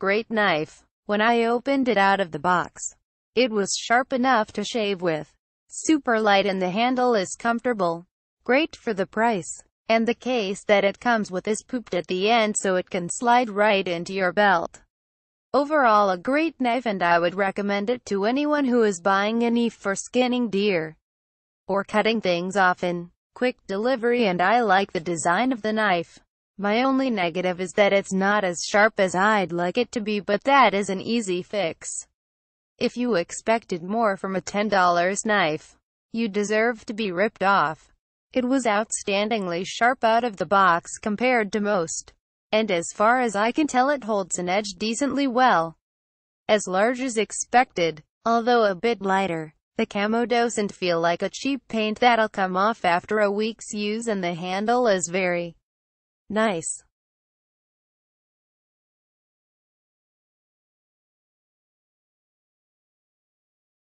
Great knife. When I opened it out of the box, it was sharp enough to shave with. Super light and the handle is comfortable. Great for the price. And the case that it comes with is pooped at the end so it can slide right into your belt. Overall a great knife and I would recommend it to anyone who is buying a knife for skinning deer or cutting things off in quick delivery and I like the design of the knife. My only negative is that it's not as sharp as I'd like it to be but that is an easy fix. If you expected more from a $10 knife, you deserve to be ripped off. It was outstandingly sharp out of the box compared to most. And as far as I can tell it holds an edge decently well. As large as expected, although a bit lighter. The camo doesn't feel like a cheap paint that'll come off after a week's use and the handle is very Nice.